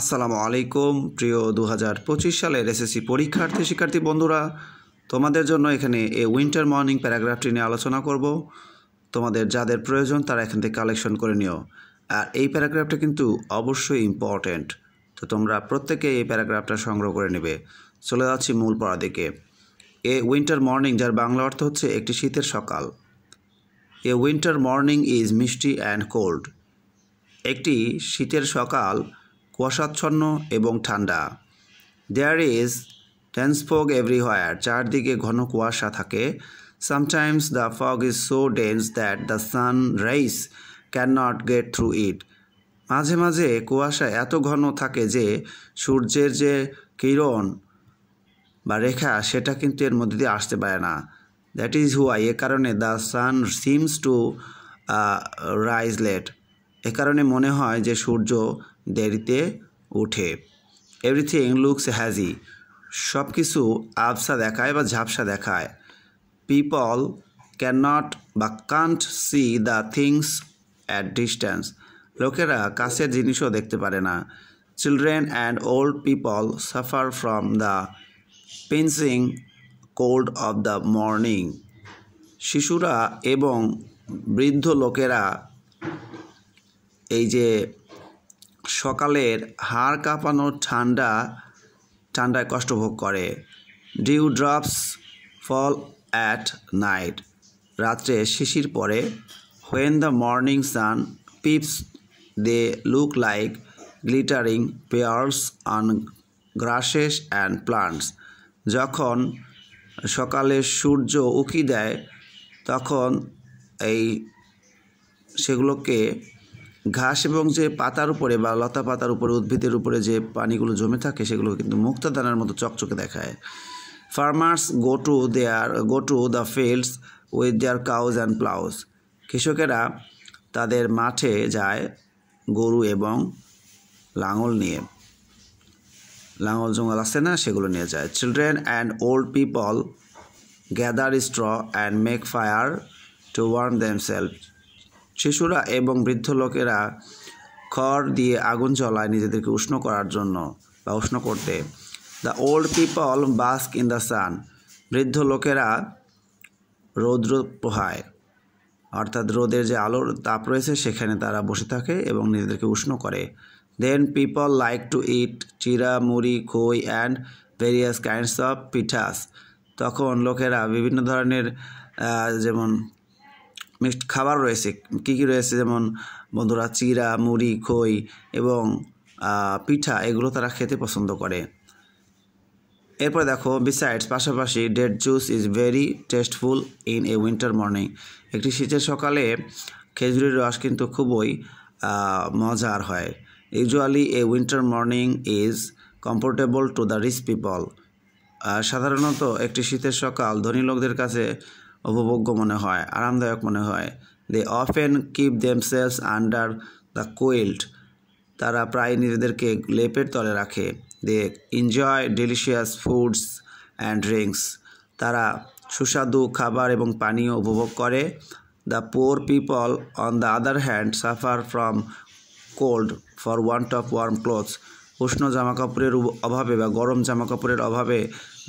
আসসালামু আলাইকুম প্রিয় দু হাজার পঁচিশ সালের এসএসসি পরীক্ষার্থী শিক্ষার্থী বন্ধুরা তোমাদের জন্য এখানে এই উইন্টার মর্নিং প্যারাগ্রাফটি নিয়ে আলোচনা করব তোমাদের যাদের প্রয়োজন তারা এখান থেকে কালেকশন করে নিও আর এই প্যারাগ্রাফটা কিন্তু অবশ্যই ইম্পর্ট্যান্ট তো তোমরা প্রত্যেকে এই প্যারাগ্রাফটা সংগ্রহ করে নেবে চলে যাচ্ছি মূল পড়া দিকে এ উইন্টার মর্নিং যার বাংলা অর্থ হচ্ছে একটি শীতের সকাল এ উইন্টার মর্নিং ইজ মিষ্টি অ্যান্ড কোল্ড একটি শীতের সকাল কুয়াশাচ্ছন্ন এবং ঠান্ডা দেয়ার ইজ ডেন্সফগ এভরিহোয়ার চারদিকে ঘন কুয়াশা থাকে sometimes the fog is so dense that the sun rise can not get through it মাঝে মাঝে কুয়াশা এত ঘন থাকে যে সূর্যের যে কিরণ বা রেখা সেটা কিন্তু এর মধ্যে দিয়ে আসতে পারে না দ্যাট ইজ হুয়াই এ কারণে the sun seems to rise late এ কারণে মনে হয় যে সূর্য দেরিতে উঠে এভরিথিং লুকস হ্যাজি সব কিছু আবসা দেখায় বা ঝাপসা দেখায় পিপল ক্যান নট বা can't see the things at distance লোকেরা কাছের জিনিসও দেখতে পারে না children and old people suffer from the pinching cold of the morning শিশুরা এবং বৃদ্ধ লোকেরা এই যে সকালের হাড় কাঁপানো ঠান্ডা ঠান্ডায় কষ্ট ভোগ করে dew drops fall at night রাত্রে শিশির পরে when the morning sun peeps they look like glittering pearls on grasses and plants যখন সকালে সূর্য উঁকি দেয় তখন এই সেগুলোকে ঘাস এবং যে পাতার উপরে বা লতা পাতার উপরে উদ্ভিদের উপরে যে পানিগুলো জমে থাকে সেগুলো কিন্তু মুক্তাদানার মতো চকচকে দেখায় farmers go to their go to the fields with their cows and ploughs কৃষকেরা তাদের মাঠে যায় গরু এবং লাঙল নিয়ে লাঙল জঙ্গল আছে না সেগুলো নিয়ে যায় children and old people gather straw and make fire to warm themselves শিশুরা এবং বৃদ্ধ লোকেরা খড় দিয়ে আগুন জ্বলায় নিজেদেরকে উষ্ণ করার জন্য বা উষ্ণ করতে the old people bask in the sun বৃদ্ধ লোকেরা রৌদ্র পোহায় অর্থাৎ রোদের যে আলোর তাপ রয়েছে সেখানে তারা বসে থাকে এবং নিজেদেরকে উষ্ণ করে দেন people like to eat chira muri khoi and various kinds of pithas তখন লোকেরা বিভিন্ন ধরনের যেমন মিক্সড খাবার রয়েছে কী কী রয়েছে যেমন বন্ধুরা চিরা মুড়ি খই এবং পিঠা এগুলো তারা খেতে পছন্দ করে এরপর দেখো বিসাইডস পাশাপাশি date juice is very tasteful in a winter morning একটি শীতের সকালে খেজুরের রস কিন্তু খুবই মজার হয় usually a winter morning is comfortable to the rich people সাধারণত একটি শীতের সকাল ধনী লোকদের কাছে উপভোগ্য মনে হয় আরামদায়ক মনে হয় they often keep themselves under the quilt তারা প্রায় নিজেদেরকে লেপের তলে রাখে they enjoy delicious foods and drinks তারা সুস্বাদু খাবার এবং পানীয় উপভোগ করে the poor people on the other hand suffer from cold for want of warm clothes উষ্ণ জামাকাপড়ের অভাবে বা গরম জামাকাপড়ের অভাবে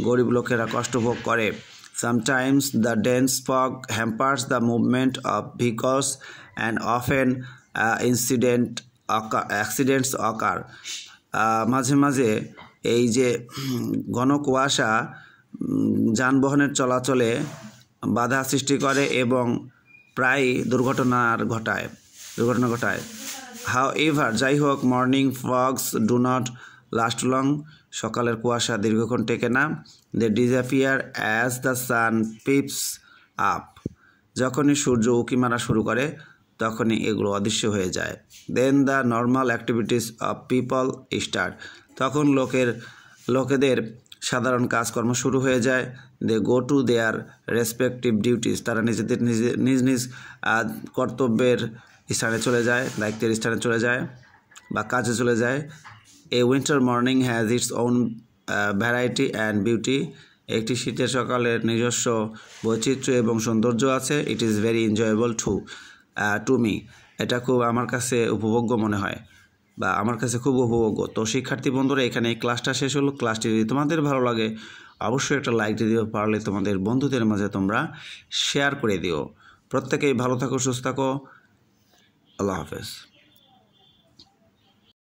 গরিব লোকেরা কষ্ট ভোগ করে Sometimes the dense fog hampers the movement of vehicles and often uh, incident occur, accidents occur. মাঝে মাঝে এই যে ঘন কুয়াশা যানবাহনের চলাচলে বাধা সৃষ্টি করে এবং প্রায় দুর্ঘটনার ঘটায় দুর্ঘটনা ঘটায় হাউ এভার যাই হোক morning fogs do not last long সকালের কুয়াশা দীর্ঘক্ষণ টেকে না they disappear as the sun peeps up যখনই সূর্য উঁকি মারা শুরু করে তখনই এগুলো অদৃশ্য হয়ে যায় then the normal activities of people start তখন লোকের লোকেদের সাধারণ কাজকর্ম শুরু হয়ে যায় they go to their respective duties তারা নিজেদের নিজ নিজ কর্তব্যের স্থানে চলে যায় দায়িত্বের স্থানে চলে যায় বা কাজে চলে যায় a winter morning has its own variety and beauty একটি শীতের সকালের নিজস্ব বৈচিত্র্য এবং সৌন্দর্য আছে it is very enjoyable to to me এটা খুব আমার কাছে উপভোগ্য মনে হয় বা আমার কাছে খুব উপভোগ্য তো শিক্ষার্থী বন্ধুরা এখানে এই ক্লাসটা শেষ হলো ক্লাসটি যদি তোমাদের ভালো লাগে অবশ্যই একটা লাইক দিয়ে দিও পারলে তোমাদের বন্ধুদের মাঝে তোমরা শেয়ার করে দিও প্রত্যেকেই ভালো থাকো সুস্থ থাকো আল্লাহ হাফেজ